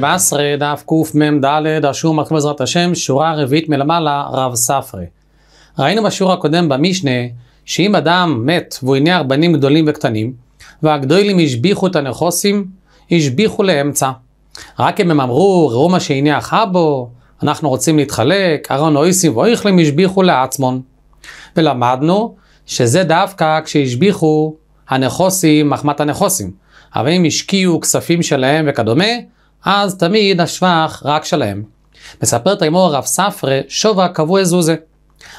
בעשרה, דף קמ"ד, השיעור מתחיל בעזרת השם, שורה רביעית מלמעלה, רב ספרי. ראינו בשיעור הקודם במשנה, שאם אדם מת והוא הנה ארבנים גדולים וקטנים, והגדולים השביחו את הנכוסים, השביחו לאמצע. רק אם הם אמרו, ראו מה שהניח אבו, אנחנו רוצים להתחלק, ארון אויסים ואויכלים השביחו לעצמון. ולמדנו שזה דווקא כשהשביחו הנכוסים, מחמת הנכוסים. אבל אם השקיעו כספים שלהם וכדומה, אז תמיד השבח רק שלהם. מספרת הגמור הרב ספרא, שובה קבוע זוזה.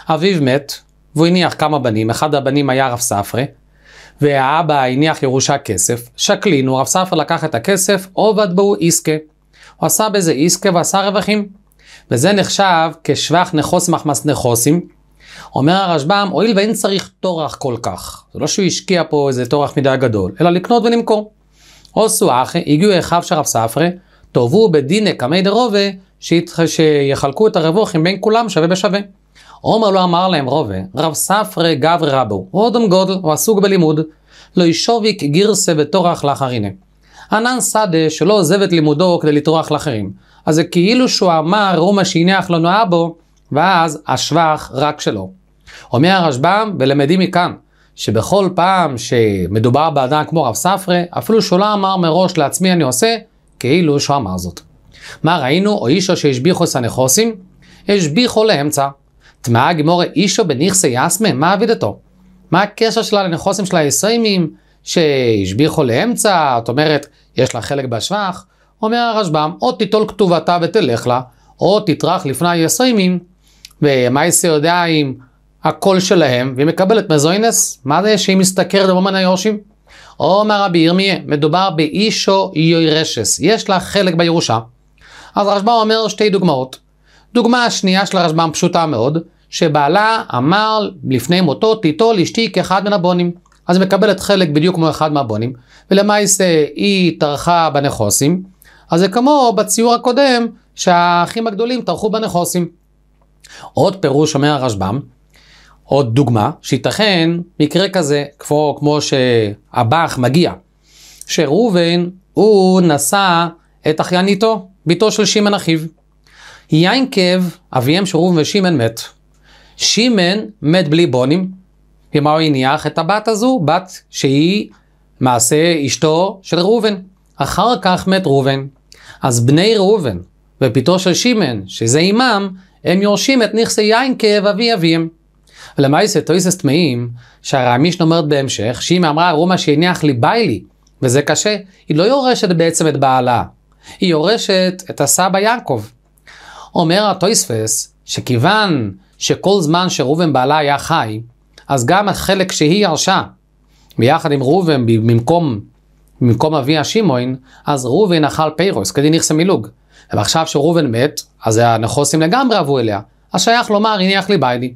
אביו מת, והוא הניח כמה בנים, אחד הבנים היה רב ספרא, והאבא הניח ירושה כסף, שקלינו, רב ספרא לקח את הכסף, עובד בו עסקה. הוא עשה בזה עסקה ועשה רווחים. וזה נחשב כשבח נכוס מחמס נכוסים. אומר הרשב"ם, הואיל ואין צריך טורח כל כך. זה לא שהוא השקיע פה איזה טורח מדי גדול, אלא לקנות ולמכור. או אחי, הגיעו אחיו של רב ספרא, תאהבו בדיני קמי דרובה, שיחלקו את הרווחים בין כולם שווה בשווה. עומר לא אמר להם רובה, רב ספרי גברי רבו, אודם גודל, הוא עסוק בלימוד, לא ישוביק גירסה וטורח לאחרינה. ענן שדה שלא עוזב את לימודו כדי לטרוח לאחרים. אז זה כאילו שהוא אמר, רומא מה שהניח לנו אבו, ואז השבח רק שלו. אומר הרשב"ם, ולמדים מכאן, שבכל פעם שמדובר באדם כמו רב ספרי, אפילו שהוא לא אמר מראש לעצמי אני עושה, כאילו שהוא אמר זאת. מה ראינו? או אישו שהשביחו סנחוסים? השביחו לאמצע. טמאה הגמורה אישו בניכסי יסמה, מה עבידתו? מה הקשר שלה לנכוסים של הישראלים שהשביחו לאמצע? זאת אומרת, יש לה חלק בשבח? אומר הרשב"ם, או תיטול כתובתה ותלך לה, או תטרח לפני הישראלים, ומאייסי יודע אם הקול שלהם, והיא מקבלת מזוינס, מה זה שהיא משתכרת בממן היורשים? אומר רבי ירמיה, מדובר באישו יוירשס, יש לה חלק בירושה. אז הרשב"א אומר שתי דוגמאות. דוגמה השנייה של הרשב"ם פשוטה מאוד, שבעלה אמר לפני מותו, תיטול אשתי כאחד מן הבונים. אז היא מקבלת חלק בדיוק כמו אחד מהבונים, ולמעשה היא טרחה בנכוסים, אז זה כמו בציור הקודם, שהאחים הגדולים טרחו בנכוסים. עוד פירוש אומר הרשב"ם, עוד דוגמה, שייתכן מקרה כזה, כמו, כמו שאב"ח מגיע, שראובן הוא נשא את אחייניתו, ביתו של שמעון אחיו. יינקב, אביהם של ראובן ושמעון מת. שמעון מת בלי בונים, כלומר הוא הניח את הבת הזו, בת שהיא מעשה אשתו של ראובן. אחר כך מת ראובן. אז בני ראובן וביתו של שמעון, שזה עימם, הם יורשים את נכסי יין כאב אבי אביהם. ולמעשה טויסס טמאים, שהרי המשנה אומרת בהמשך, שאם אמרה רומא שהניח לי ביי לי, וזה קשה, היא לא יורשת בעצם את בעלה, היא יורשת את הסבא יעקב. אומר הטויספס, שכיוון שכל זמן שראובן בעלה היה חי, אז גם החלק שהיא ירשה, ביחד עם ראובן, במקום, במקום אביה שמעון, אז ראובן אכל פיירוס, כדי נכסה מילוג. ועכשיו שראובן מת, אז הנכוסים לגמרי עברו אליה. אז שייך לומר, הניח לי ביידי.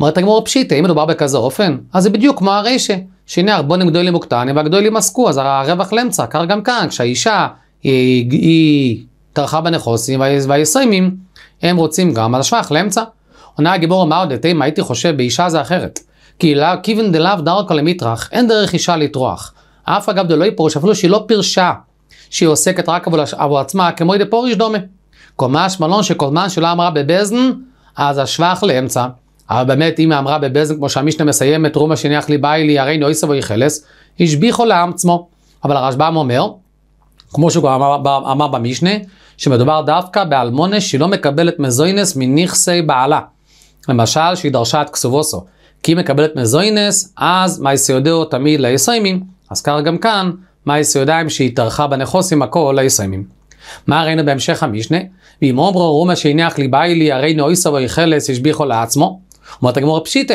אומרת הגמור פשיטא, אם מדובר בכזה אופן, אז זה בדיוק כמו הרישא. שהנה ערבונים גדולים וקטנים והגדולים עסקו, אז הרווח לאמצע, קר גם כאן, כשהאישה היא, היא טרחה בנכוסים והיסיימים, הם רוצים גם, על השבח לאמצע. עונה הגיבור אמר עוד אתם, הייתי חושב באישה זה אחרת. כי כיוון דלאו דרקו למטרח, אין דרך אישה לטרוח. אף אגב דלא יפרוש, אפילו שהיא לא פירשה, שהיא עוסקת רק עבור, עבור עצמה, כמו ידי פוריש דומה. קומה שמלון שקודמן שלא אמרה בבזן, אז השבח לאמצע. אבל באמת, אימא אמרה בבזן, כמו שהמשנה מסיימת, רומא שניח לי באי לי, הרי נויסו ויחלס, השביחו לעם עצמו. אבל הרשב"ם אומר, כמו שהוא אמר, אמר במשנה, שמדובר דווקא באלמונה שלא מקבלת מזוינס מנכסי בעלה. למשל, שהיא דרשה את כסובוסו. כי היא מקבלת מזוינס, אז מייסיודאו תמיד ליסיימים. אז כך גם כאן, מייסיודאים שהיא טרחה בנכוסים הכל ליסיימים. מה ראינו בהמשך המשנה? ואם אומרו רומא שהניח לי באי לי הרי נויסו ויחלס השביחו לעצמו. אומרת הגמור פשיטה,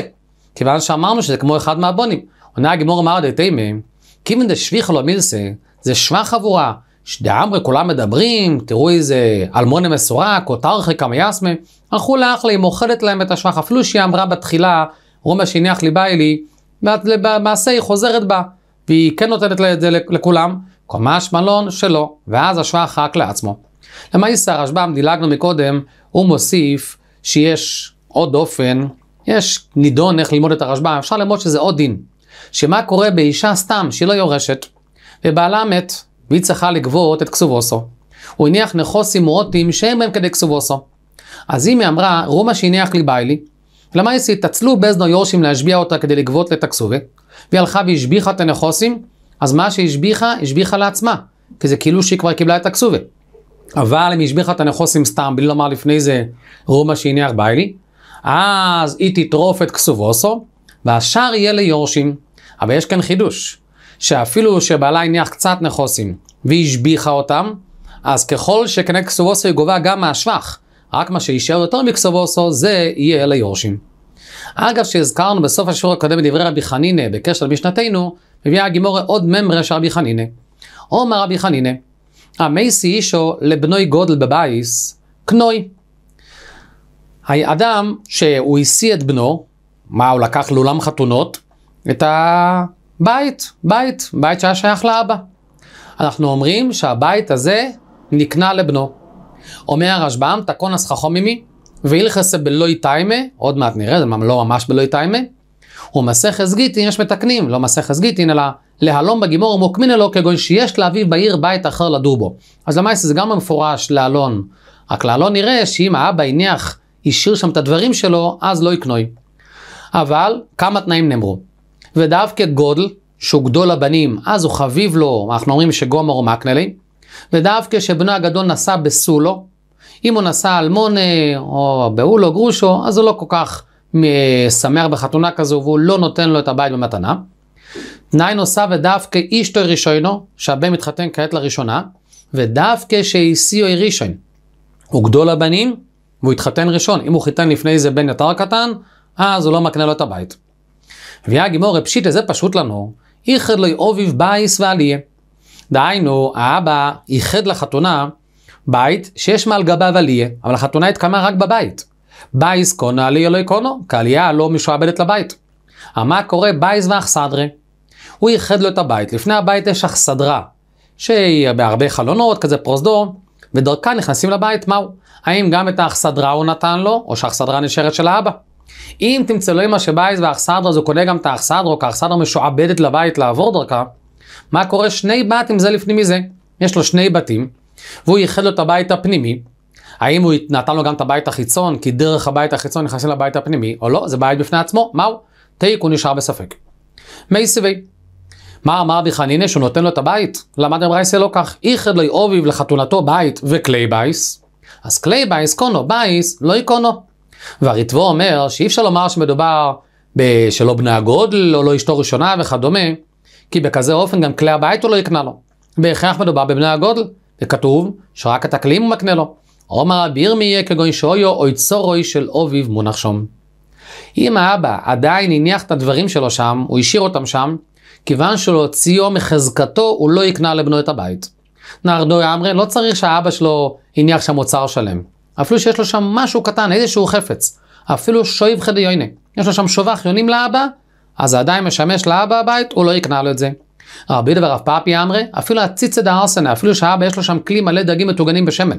כיוון שאמרנו שזה כמו אחד מהבונים. עונה הגמור אמר דתימי, כיוון דשביך לא מילסה, זה שמע חבורה, שדאמרי כולם מדברים, תראו איזה אלמוני מסורק, או מסורה, כמה יסמי, הלכו לאחלה, מוכלת להם את השבח, אפילו שהיא אמרה בתחילה, רומא שהניח לי ליבה אלי, למעשה היא חוזרת בה, והיא כן נותנת את זה לכולם, כמה שמלון שלא, ואז השבח רק לעצמו. למעשה הרשב"ם דילגנו מקודם, הוא מוסיף שיש עוד אופן יש נידון איך ללמוד את הרשב"א, אפשר ללמוד שזה עוד דין. שמה קורה באישה סתם, שהיא לא יורשת, ובעלה מת, והיא צריכה לגבות את כסובוסו. הוא הניח נכוסים מועטים שאין בהם כדי כסובוסו. אז אם היא אמרה, רומא שהניח לי ביילי, למה היא התעצלו בזנו יורשים להשביע אותה כדי לגבות לתקסובה? והיא הלכה והשביחה את הנכוסים, אז מה שהשביחה, השביחה לעצמה, כי זה כאילו שהיא כבר קיבלה את הכסובה. אבל אם היא השביחה את הנכוסים סתם, בלי לומר לפני זה רומא שהניח ביילי, אז היא תטרוף את כסובוסו, והשאר יהיה ליורשים. אבל יש כאן חידוש, שאפילו שבעלה הניח קצת נכוסים והשביחה אותם, אז ככל שקנה כסובוסו היא גובה גם מהשבח, רק מה שיישאר יותר מכסובוסו זה יהיה ליורשים. אגב שהזכרנו בסוף השיעור הקודם בדברי רבי חנינא בקשר למשנתנו, מביאה הגימורה עוד ממרה של רבי חנינא. אומר רבי חנינא, המייסי אישו לבנוי גודל בבייס, קנוי. האדם שהוא השיא את בנו, מה הוא לקח לאולם חתונות? את הבית, בית, בית שהיה שייך לאבא. אנחנו אומרים שהבית הזה נקנה לבנו. אומר הרשב"ם, תקונס חכומימי, והילכס בלוי טיימה, עוד מעט נראה, זה לא ממש בלוי טיימה, מסכס גיטין, יש מתקנים, לא מסכס גיטין, אלא להלום בגימור ומוקמין אלו כגון שיש לאביו בעיר בית אחר לדור בו. אז למעשה זה גם מפורש לאלון, רק לאלון נראה שאם האבא הניח השאיר שם את הדברים שלו, אז לא יקנוי. אבל כמה תנאים נאמרו. ודווקא גודל, שהוא גדול הבנים, אז הוא חביב לו, אנחנו אומרים שגומר הוא מקנלי. ודווקא שבנו הגדול נסע בסולו, אם הוא נסע על מונה או באולו גרושו, אז הוא לא כל כך שמח בחתונה כזו והוא לא נותן לו את הבית במתנה. תנאי נוסף ודווקא אישתו רישיונו, שהבן מתחתן כעת לראשונה, ודווקא שאישיו רישיון. הוא גדול הבנים, והוא התחתן ראשון. אם הוא חיתן לפני איזה בן יותר קטן, אז הוא לא מקנה לו את הבית. ויהיה גימור פשיטא זה פשוט לנו, איחד לו אוביב בייס ועליה. דהיינו, האבא איחד לחתונה בית שיש מעל גביו עליה, אבל החתונה התקמה רק בבית. בייס קונו עליה לא יקונו, כי העלייה לא משועבדת לבית. מה קורה בייס ואכסדרה? הוא איחד לו את הבית. לפני הבית יש אכסדרה, שהיא בהרבה חלונות, כזה פרוזדור, ודרכה נכנסים לבית, מהו? האם גם את האכסדרה הוא נתן לו, או שהאכסדרה נשארת של האבא? אם תמצא לו אמא שבייס והאכסדרה, אז הוא קונה גם את האכסדרה, או כאכסדרה משועבדת לבית לעבור דרכה. מה קורה? שני בתים זה לפני מזה. יש לו שני בתים, והוא ייחד לו את הבית הפנימי. האם הוא נתן לו גם את הבית החיצון, כי דרך הבית החיצון נכנסים לבית הפנימי, או לא, זה בית בפני עצמו, מהו? תיק הוא נשאר בספק. מי סיבי. מה אמר רבי חנינא שהוא נותן לו את הבית? למד רברייסה לא כך. איכד לי אוביב לחתונתו בית וכלי בייס. אז כלי בייס קונו בייס לא יקונו. והריטבו אומר שאי אפשר לומר שמדובר שלא בני הגודל או לא אשתו ראשונה וכדומה, כי בכזה אופן גם כלי הבית הוא לא יקנה לו. בהכרח מדובר בבני הגודל, וכתוב שרק את הכלים הוא מקנה לו. עומר אביר מי יהיה כגוי שויו או יצורוי של אוביב מונח שום. אם האבא עדיין הניח את הדברים שלו שם, הוא השאיר אותם שם, כיוון שהוא הוציאו מחזקתו, הוא לא יקנה לבנו את הבית. נרדוי אמרי, לא צריך שהאבא שלו הניח שם אוצר שלם. אפילו שיש לו שם משהו קטן, איזשהו חפץ. אפילו שויב חדיוני. יש לו שם שובח יונים לאבא, אז זה עדיין משמש לאבא הבית, הוא לא יקנה לו את זה. רבי דבר רב פאפי אמרי, אפילו הציצה דה ארסנה, אפילו שהאבא יש לו שם כלי מלא דגים מטוגנים בשמן.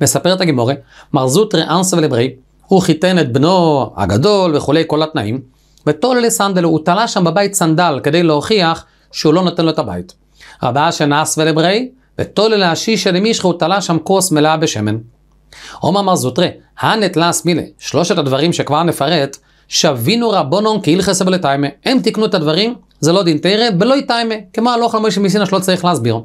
מספרת הגמורה, מרזוטרי אנסה ולברי, הוא חיתן את בנו הגדול וכולי כל התנאים, וטוללה סנדל, הוא תלה שם בבית סנדל כדי להוכיח שהוא לא נותן לו את הבית. רבה אשנס ולברי, וטוללה השישה למישך הוא תלה שם כוס מלאה בשמן. עומר אמר זוטרי, הנטלס מילה, שלושת הדברים שכבר נפרט, שווינו רבונון כהלכסה ולתיימה. הם תיקנו את הדברים, זה לא דין תרא, בלא יתיימה, כמו הלוך למשה מסינה שלא צריך להסביר.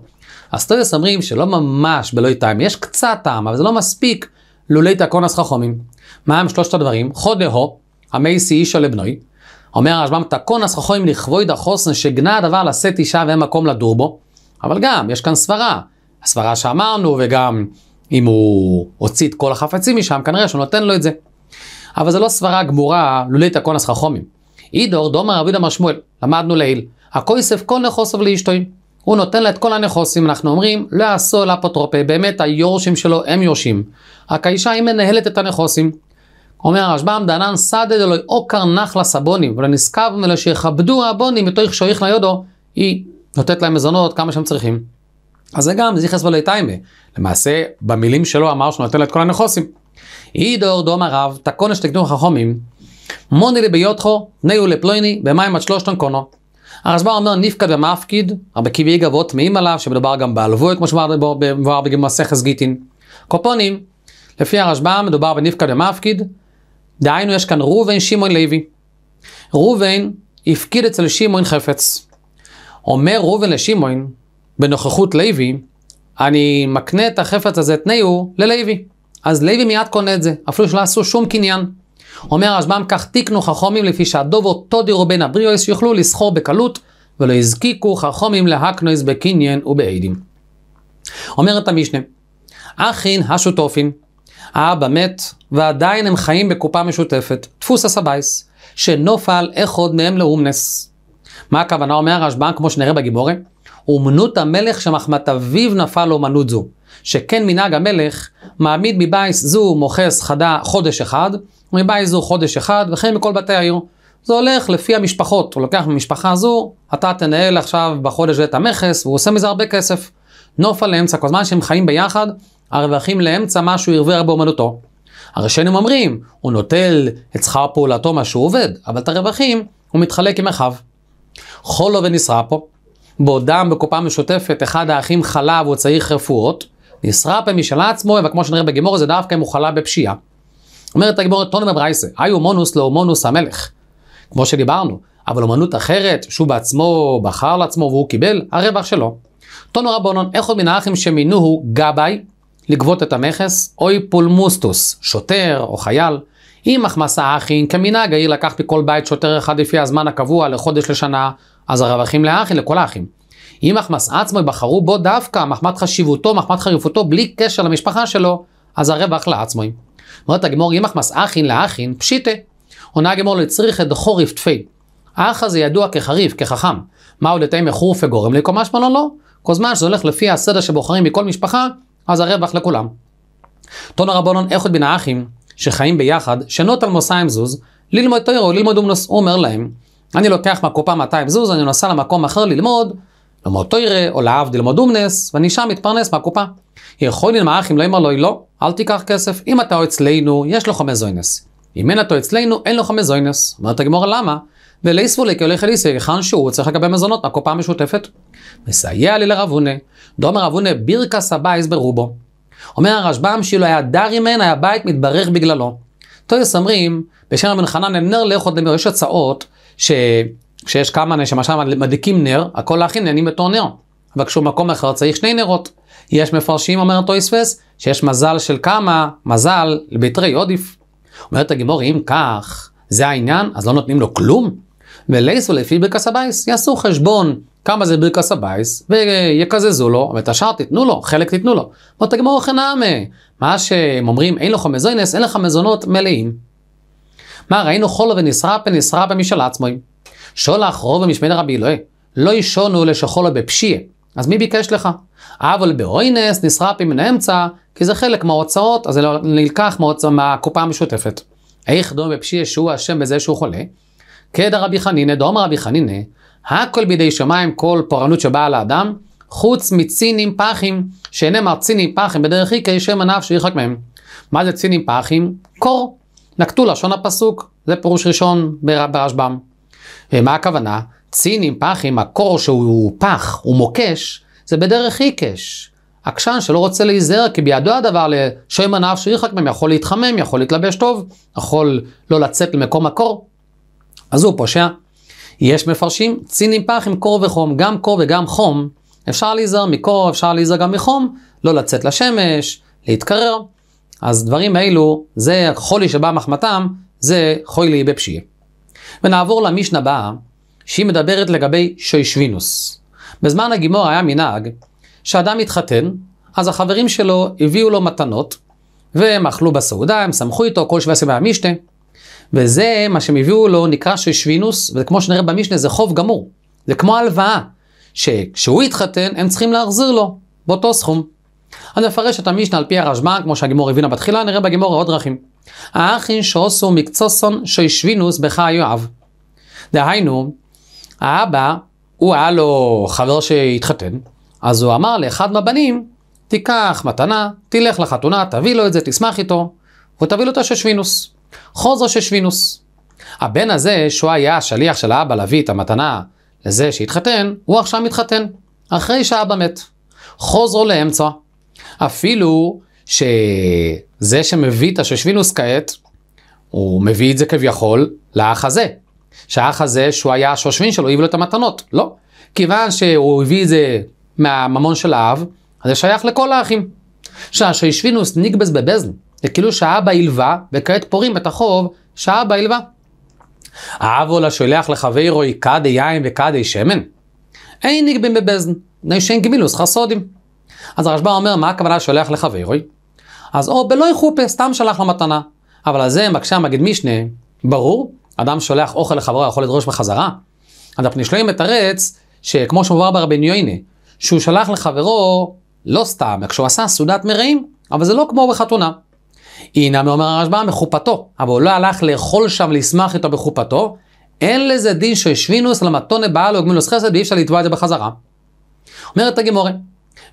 הסטודס אומרים שלא ממש בלא יתיימה, יש קצת טעם, אבל זה לא מספיק לולי תקונס חכומים. מה הם שלושת הדברים? חודהו, המייסי אישו לבנוי, אומר הרשב"ם, תקונס חכוים לכבוד החוסן שגנה הדבר לשאת אישה ואין מקום לדור בו. אבל גם, יש כאן סברה. הסברה שאמרנו, וגם אם הוא הוציא את כל החפצים משם, כנראה שהוא נותן לו את זה. אבל זה לא סברה גמורה לולי לא תקון חכומים. אידור דומר רבי דמר שמואל, למדנו לעיל, הכויסף כל נכוסף לאשתוים. הוא נותן לה את כל הנכוסים, אנחנו אומרים, לא יעשו לאפוטרופי, לא באמת היורשים שלו הם יורשים. רק האישה היא מנהלת את הנכוסים. אומר הרשב"ם דנן סדה דלוי עוקר נחלה סבונים ולנשכב מלא שיכבדו הבונים מתוך שויך ליודו היא נותנת להם מזונות כמה שהם צריכים. אז זה גם זיכרס ולא תיימה. למעשה במילים שלו אמר שהוא נותן לה את כל הנכוסים. אי דור דום הרב תקונש שתקנו חכומים מוני לביותחו נהו לפלויני במים עד שלושתון קונו. הרשב"א אומר נפקד ומפקיד הרבה קיבי גבות טמאים עליו שמדובר גם בעלבוי כמו בגמרי במסכת גיטין. קופונים לפי הרשב"א מדובר בנפקד ומפקיד דהיינו, יש כאן ראובן, שמעון, לוי. ראובן הפקיד אצל שמעון חפץ. אומר ראובן לשמעון, בנוכחות לוי, אני מקנה את החפץ הזה, את ניהו, ללוי. אז לוי מיד קונה את זה, אפילו שלא עשו שום קניין. אומר הרשב"ם, כך תיקנו חכומים לפי שהדוב אותו דירו בין הבריאויס, שיוכלו לסחור בקלות, ולא הזקיקו חכומים להקנויס בקניין ובעדים. אומרת המשנה, אחין השותופין. האבא מת, ועדיין הם חיים בקופה משותפת, דפוס הסבייס, שנופל אחד מהם לאומנס. מה הכוונה אומר הרשב"ן, כמו שנראה בגיבורי? אומנות המלך שמחמת אביו נפל לאומנות זו, שכן מנהג המלך מעמיד מבייס זו מוכס חדה חודש אחד, ומבייס זו חודש אחד, וכן מכל בתי העיר. זה הולך לפי המשפחות, הוא לוקח ממשפחה זו, אתה תנהל עכשיו בחודש את המכס, והוא עושה מזה הרבה כסף. נופל לאמצע, כל זמן שהם חיים ביחד, הרווחים לאמצע מה שהוא הרוויח באומנותו. הראשונים אומרים, הוא נוטל את שכר פעולתו מה שהוא עובד, אבל את הרווחים הוא מתחלק עם אחיו. חולו פה, בעודם בקופה משותפת אחד האחים חלה והוא צריך רפואות, נשרה פה משל עצמו, וכמו שנראה בגימור זה דווקא אם הוא חלה בפשיעה. אומרת הגימורת טונו בברייסה, היו מונוס לא מונוס המלך. כמו שדיברנו, אבל אומנות אחרת, שהוא בעצמו בחר לעצמו והוא קיבל, הרווח שלו. טונו רבונון, איך עוד מן האחים שמינוהו גבאי, לגבות את המכס, אוי פולמוסטוס, שוטר או חייל. אם החמסה האחין, כמנהג העיר לקח מכל בית שוטר אחד לפי הזמן הקבוע לחודש לשנה, אז הרווחים לאחין, לכל האחים. אם החמס עצמו יבחרו בו דווקא מחמת חשיבותו, מחמת חריפותו, בלי קשר למשפחה שלו, אז הרווח לעצמו. אומרת הגמור, אם החמס אחין לאחין, פשיטה. עונה הגמור לצריך את חורף תפי. האח הזה ידוע כחריף, כחכם. מהו לתאם מחורפה גורם לקומה שמונה לא? כל זמן שזה הולך לפי הסדר שבוחרים מכל משפחה, אז הרווח לכולם. תונה רבונון איכות בין האחים, שחיים ביחד, שנות תלמוסיים זוז, ללמוד תוירו, ללמוד אומנוס, הוא אומר להם, אני לוקח מהקופה 200 זוז, אני נוסע למקום אחר ללמוד, ללמוד תוירה, או להבדיל ללמוד אומנס, ואני שם מתפרנס מהקופה. יכול יכולים מהאחים לא אמר לו, לא, אל תיקח כסף, אם אתה אצלנו, יש לו חמש זוינס. אם אין אותו אצלנו, אין לו חמש זוינס. אומרת הגמורה, למה? ולאיסבולי הולך אל איסי, היכן שהוא צריך לקבל מזונות מהקופה המשותפת. מסייע לי לרבונה, דומר רבונה בירקה סבייס ברובו. אומר הרשב"ם שאילו היה דר ימיין, היה בית מתברך בגללו. טויוס אומרים, בשם רבן חנן הם נר לאכול דמיר, יש הצעות ש... שיש כמה אנשים, למשל מדליקים נר, הכל להכין נהנים בתור נר. אבל כשהוא מקום אחר צריך שני נרות. יש מפרשים, אומר פס, שיש מזל של כמה, מזל לביתרי עודיף. אומרת הגימור, אם כך, זה העניין, אז לא נותנים לו כלום? ולייסו לפי ברכס הבייס, יעשו חשבון כמה זה ברכס הבייס, ויקזזו לו, ואת השאר תיתנו לו, חלק תיתנו לו. בוא תגמור חינמה. מה שהם אומרים, אין לך מזוינס, אין לך מזונות מלאים. מה ראינו חולו ונשרף ונשרף במשל עצמוי. שולח רוב המשמד רבי אלוהי, לא ישונו לשחולו בפשיה. אז מי ביקש לך? אבל באוינס נשרפי מן האמצע, כי זה חלק מההוצאות, אז זה לא נלקח מהקופה המשותפת. איך דומה בפשיע שהוא אשם בזה שהוא חולה? רבי חנינא, דאמר רבי חנינא, הכל בידי שמיים כל פורענות שבאה לאדם, חוץ מצינים פחים, שאינם צינים פחים בדרך איקי, שם ענף שירחק מהם. מה זה צינים פחים? קור. נקטו לשון הפסוק, זה פירוש ראשון ברשב"ם. ומה אה, הכוונה? צינים פחים, הקור שהוא פח, הוא מוקש, זה בדרך איקש. עקשן שלא רוצה להיזהר, כי בידו הדבר לשם ענף שירחק מהם, יכול להתחמם, יכול להתלבש טוב, יכול לא לצאת למקום הקור. אז הוא פושע. יש מפרשים, ציני פח עם קור וחום, גם קור וגם חום. אפשר להיזהר מקור, אפשר להיזהר גם מחום, לא לצאת לשמש, להתקרר. אז דברים אלו, זה חולי שבא מחמתם, זה חולי בפשיעה. ונעבור למשנה הבאה, שהיא מדברת לגבי שוישווינוס. בזמן הגימור היה מנהג שאדם התחתן, אז החברים שלו הביאו לו מתנות, והם אכלו בסעודה, הם שמחו איתו, כל שבעה סמי המשתה. וזה, מה שהם הביאו לו נקרא ששווינוס, וכמו שנראה במשנה, זה חוב גמור. זה כמו הלוואה, שכשהוא יתחתן, הם צריכים להחזיר לו, באותו סכום. אז נפרש את המשנה על פי הרשב"א, כמו שהגימור הבינה בתחילה, נראה בגימור עוד דרכים. האחין שעושו מקצוסון שישווינוס בכה יואב. דהיינו, האבא, הוא היה לו חבר שהתחתן, אז הוא אמר לאחד מהבנים, תיקח מתנה, תלך לחתונה, תביא לו את זה, תשמח איתו, ותביא לו את הששווינוס. חוזו שווינוס. הבן הזה, שהוא היה השליח של האבא להביא את המתנה לזה שהתחתן, הוא עכשיו מתחתן, אחרי שהאבא מת. חוזרו לאמצע. אפילו שזה שמביא את הששווינוס כעת, הוא מביא את זה כביכול לאח הזה. שהאח הזה, שהוא היה השושבין שלו, הביא לו את המתנות. לא. כיוון שהוא הביא את זה מהממון של האב, אז זה שייך לכל האחים. שהשושבינוס נגבס בבזן. זה כאילו שהאבא הלווה, וכעת פורעים את החוב שהאבא הלווה. האב לא עולה שולח לחברו כדי יין וכדי שמן. אין נגבים בבזן, מפני שאין גמילוס חסודים. אז הרשב"א אומר, מה הכוונה שולח לחברו? אז או בלא יחופה, סתם שלח לו מתנה. אבל על זה מקשה מגיד משנה, ברור, אדם שולח אוכל לחברו יכול לדרוש בחזרה. אז הפנישלוי מתרץ, שכמו שמובא ברבי יוינה, שהוא שלח לחברו לא סתם, כשהוא עשה סעודת מרעים, אבל זה לא כמו בחתונה. הנה אומר הרשב"א מחופתו, אבל הוא לא הלך לאכול שם לשמח איתו בחופתו, אין לזה דין שהשווינוס למתונה בעל וגמילוס חסד ואי אפשר לתבוע את זה בחזרה. אומרת הגמורה,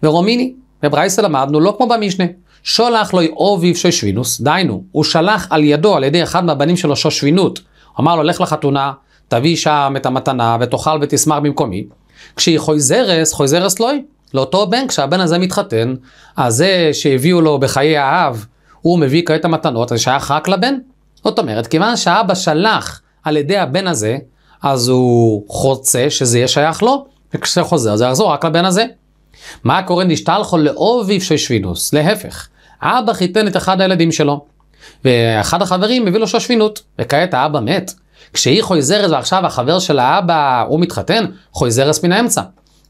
ורומיני, וברייסה למדנו לא כמו במשנה, שולח לו אוביב שושווינוס, דהיינו, הוא שלח על ידו, על ידי אחד מהבנים שלו שושווינות, אמר לו לך לחתונה, תביא שם את המתנה ותאכל ותשמח במקומי. כשהיא חויזרס, חויזרס לוי, לאותו בן, כשהבן הזה מתחתן, אז זה שהביאו לו בחיי האב הוא מביא כעת המתנות, זה שייך רק לבן. זאת אומרת, כיוון שהאבא שלח על ידי הבן הזה, אז הוא חוצה שזה יהיה שייך לו, וכשזה חוזר זה יחזור רק לבן הזה. מה קורה נשתלחו לאוביב של שווינוס? להפך, האבא חיתן את אחד הילדים שלו, ואחד החברים מביא לו שושבינות, וכעת האבא מת. כשהיא חויזרת ועכשיו החבר של האבא, הוא מתחתן, חויזרס מן האמצע.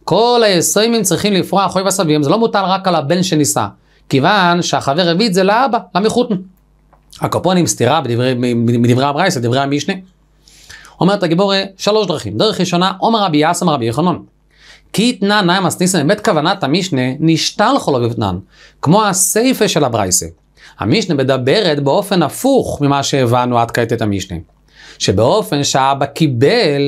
כל היסרימים צריכים לפרוע אחוי וסבים, זה לא מוטל רק על הבן שנישא, כיוון שהחבר הביא את זה לאבא, למחותן. הקופונים סתירה מדברי הברייס דברי המשנה. אומרת הגיבורה שלוש דרכים. דרך ראשונה, עומר רבי יאסם רבי יחנון. כי תנא נאי מסניסן מבית כוונת המשנה נשתל חולו בבטנן, כמו הסייפה של הברייסה. המשנה מדברת באופן הפוך ממה שהבנו עד כעת את המשנה. שבאופן שהאבא קיבל,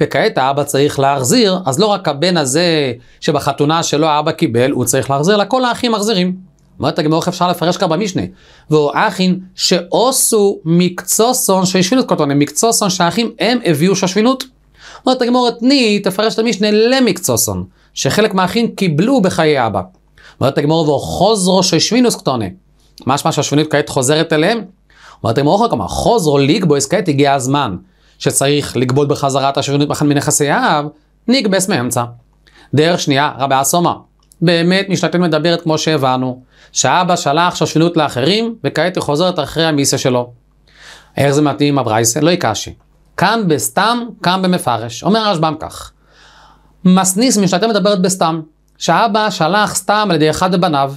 וכעת האבא צריך להחזיר, אז לא רק הבן הזה שבחתונה שלו האבא קיבל, הוא צריך להחזיר, אלא כל האחים מחזירים. אומרת הגמרא, איך אפשר לפרש ככה במשנה? והוא אחין שעושו מקצוסון של שבינות קוטונה, מקצוסון שהאחים הם הביאו של שבינות. אומרת הגמרא, תני, תפרש את המשנה למקצוסון, שחלק מהאחים קיבלו בחיי אבא. אומרת הגמרא, וחוזרו של שבינות קוטונה. משמע שהשבינות כעת חוזרת אליהם? אומרת הגמרא, אוכל אוקיי, כמה חוזרו לגבויס כעת הגיע הזמן שצריך לגבות בחזרה את השבילות מחן מנכסי האב, ניגבס מאמצע. דרך שנייה, רבי אסומה. באמת משנתנו מדברת כמו שהבנו, שאבא שלח שושבינות לאחרים, וכעת היא חוזרת אחרי המיסה שלו. איך זה מתאים עם הברייסה? לא יקשי. כאן בסתם, כאן במפרש. אומר הרשב"ם כך. מסניס משנתנו מדברת בסתם, שאבא שלח סתם על ידי אחד מבניו,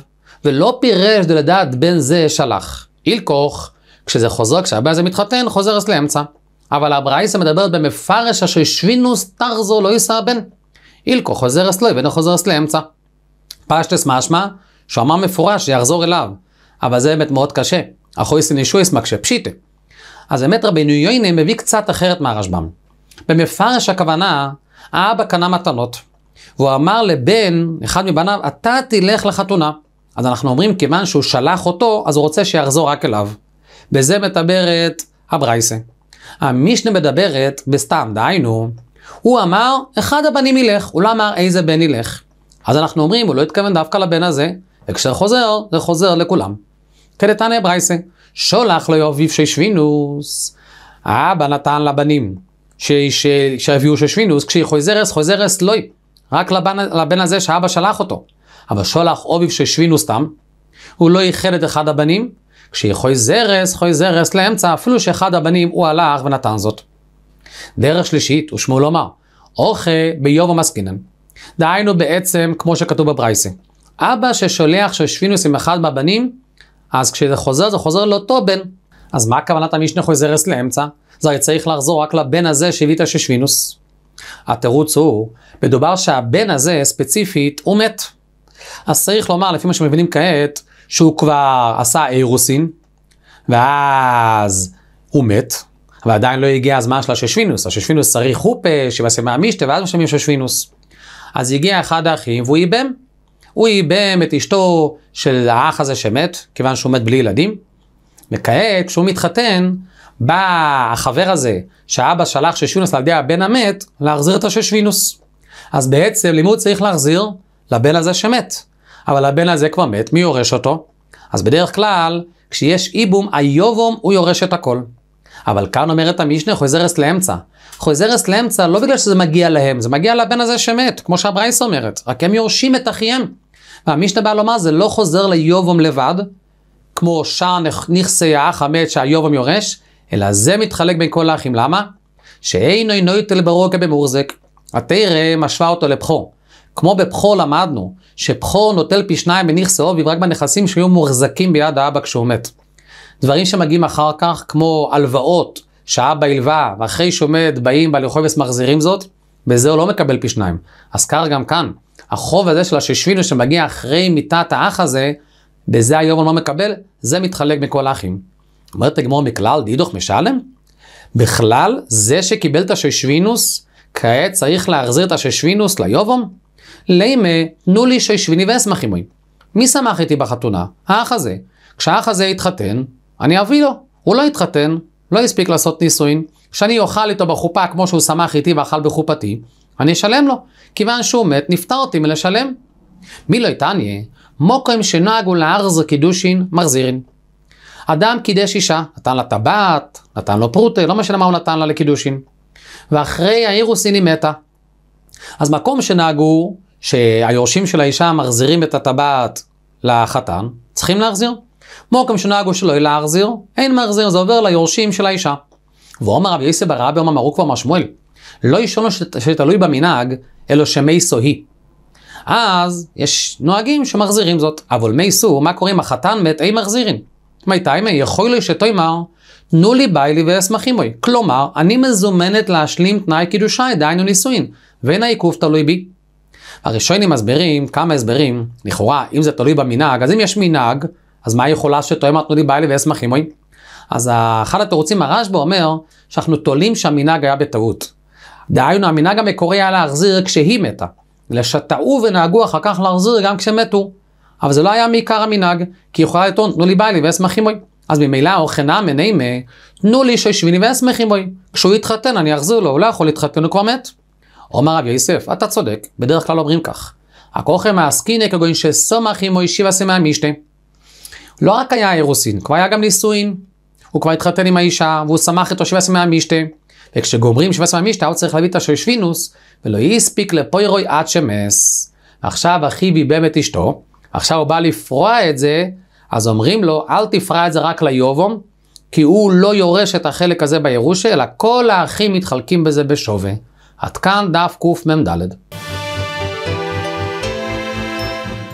ולא פירש דלדעת בן זה שלח. אילכוך, כשזה חוזר, כשהבן הזה מתחתן, חוזר אז לאמצע. אבל הברייסה מדברת במפרש אשר שווינוס תחזור לא יישא הבן. אילקו חוזר אסלוי לא, ואינו חוזר אסלוי אמצע. פשטס משמע שהוא אמר מפורש שיחזור אליו, אבל זה באמת מאוד קשה. אחויסין ישויס מקשה פשיטה. אז באמת רבינו יוינה מביא קצת אחרת מהרשב"ם. במפרש הכוונה, האבא קנה מתנות, והוא אמר לבן, אחד מבניו, אתה תלך לחתונה. אז אנחנו אומרים, כיוון שהוא שלח אותו, אז הוא רוצה שיחזור רק אליו. בזה מדברת הברייסה. המשנה מדברת בסתם, דהיינו, הוא אמר, אחד הבנים ילך, הוא לא אמר איזה בן ילך. אז אנחנו אומרים, הוא לא התכוון דווקא לבן הזה, הקשר חוזר, זה חוזר לכולם. כדתניא ברייסה, שולח לו יאביו שישבינוס, האבא נתן לבנים שיביאו שישבינוס, כשהיא חוזרס, חוזרס לא היא, רק לבן, לבן הזה שאבא שלח אותו. אבל שולח אוביב שישבינוס תם, הוא לא איחד את אחד הבנים, כשהיא חוזרס, חוזרס לאמצע, אפילו שאחד הבנים הוא הלך ונתן זאת. דרך שלישית, ושמואל אמר, אוכה ביוב המסכינן. דהיינו בעצם, כמו שכתוב בברייסי. אבא ששולח ששפינוס עם אחד מהבנים, אז כשזה חוזר, זה חוזר לאותו בן. אז מה כוונת המשנה חוזרס לאמצע? זה הרי צריך לחזור רק לבן הזה שהביא את הששווינוס. התירוץ הוא, מדובר שהבן הזה, ספציפית, הוא מת. אז צריך לומר, לפי מה שמבינים כעת, שהוא כבר עשה אירוסין, ואז הוא מת, ועדיין לא הגיע הזמן של הששווינוס. הששווינוס צריך חופה, שבעשה המשתה, ואז משלמים ששווינוס. אז הגיע אחד האחים והוא ייבם. הוא ייבם את אשתו של האח הזה שמת, כיוון שהוא מת בלי ילדים. וכעת, כשהוא מתחתן, בא החבר הזה, שהאבא שלח ששינוס על ידי הבן המת, להחזיר את הששווינוס. אז בעצם, לימוד צריך להחזיר לבן הזה שמת. אבל הבן הזה כבר מת, מי יורש אותו? אז בדרך כלל, כשיש איבום, היובום הוא יורש את הכל. אבל כאן אומרת המשנה, חוזרס לאמצע. חוזרס לאמצע לא בגלל שזה מגיע להם, זה מגיע לבן הזה שמת, כמו שהברייס אומרת, רק הם יורשים את אחיהם. והמשנה באה לומר, זה לא חוזר ליובום לבד, כמו שער נכסי האח המת שהיובום יורש, אלא זה מתחלק בין כל האחים, למה? שאין עינוי תל ברור כבמורזק, התרא משווה אותו לבכור. כמו בבכור למדנו, שבכור נוטל פי שניים מנכסי עובי רק בנכסים שהיו מוחזקים ביד האבא כשהוא מת. דברים שמגיעים אחר כך, כמו הלוואות שאבא הלווה, ואחרי שעומד באים בלחובס מחזירים זאת, בזה הוא לא מקבל פי שניים. אז קר גם כאן, החוב הזה של הששבינו שמגיע אחרי מיתת האח הזה, בזה היום הוא לא מקבל, זה מתחלק מכל האחים. אומרת הגמור מכלל דידוך משלם? בכלל, זה שקיבל את הששווינוס, כעת צריך להחזיר את הששווינוס ליובום? לימה, תנו לי ששוויני ואשמח עמי. מי שמח איתי בחתונה? האח הזה. כשהאח הזה התחתן, אני אביא לו. הוא לא יתחתן, לא יספיק לעשות נישואין. כשאני אוכל איתו בחופה כמו שהוא שמח איתי ואכל בחופתי, אני אשלם לו. כיוון שהוא מת, נפטר אותי מלשלם. מי לא יתעניה? מוקרים שנהגו לארז קידושין מחזירין. אדם קידש אישה, נתן לה טבעת, נתן לו פרוטה, לא משנה מה הוא נתן לה לקידושין. ואחרי האירוסין היא מתה. אז מקום שנהגו, שהיורשים של האישה מחזירים את הטבעת לחתן, צריכים להחזיר. מורקם שנהגו שלא יהיה להחזיר, אין מהחזיר, זה עובר ליורשים של האישה. ואומר רבי יוסי ברבי אמר מרוק ואמר שמואל, לא אישון שתלוי במנהג, אלא שמי סוהי. אז יש נוהגים שמחזירים זאת, אבל מי סו, מה קורה אם החתן מת, אי מחזירים. מי תאימה, יכול לי שתאמר, תנו לי באי לי בוי. כלומר, אני מזומנת להשלים תנאי קידושי, דהיינו נישואין, ואין העיכוב תלוי בי. הראשונים מסבירים כמה הסברים, לכאורה, אם זה תלוי במנהג, אז אם יש מנהג, אז מה יכולה שתואם הטרודי בא לי ואשמח עמוי? אז אחד התירוצים הרשב"א אומר שאנחנו תולים שהמנהג היה בטעות. דהיינו המנהג המקורי היה להחזיר כשהיא מתה. לשטעו ונהגו אחר כך להחזיר גם כשמתו. אבל זה לא היה מעיקר המנהג, כי היא יכולה לטעון תנו לי בעלי ואשמח עמוי. אז ממילא אורחנה מנימה, תנו לי שישביני ואשמח עמוי. כשהוא יתחתן אני אחזיר לו, הוא לא יכול להתחתן, הוא כבר מת. אומר רב יוסף, אתה צודק, בדרך כלל אומרים כך. הכוכם העסקיני כגון שסומך עמו ישיבה סמא משתה. לא רק היה אירוסין, כבר היה גם נישואין. הוא כבר התחתן עם האישה, והוא שמח איתו שבע סמי המשתה. וכשגומרים שבע סמי המשתה, הוא צריך להביא את השושבינוס, ולא יספיק לפוירוי עד שמס. עכשיו אחי ביבם את אשתו, עכשיו הוא בא לפרוע את זה, אז אומרים לו, אל תפרע את זה רק ליובום, כי הוא לא יורש את החלק הזה בירושה, אלא כל האחים מתחלקים בזה בשווה. עד כאן דף קמ"ד.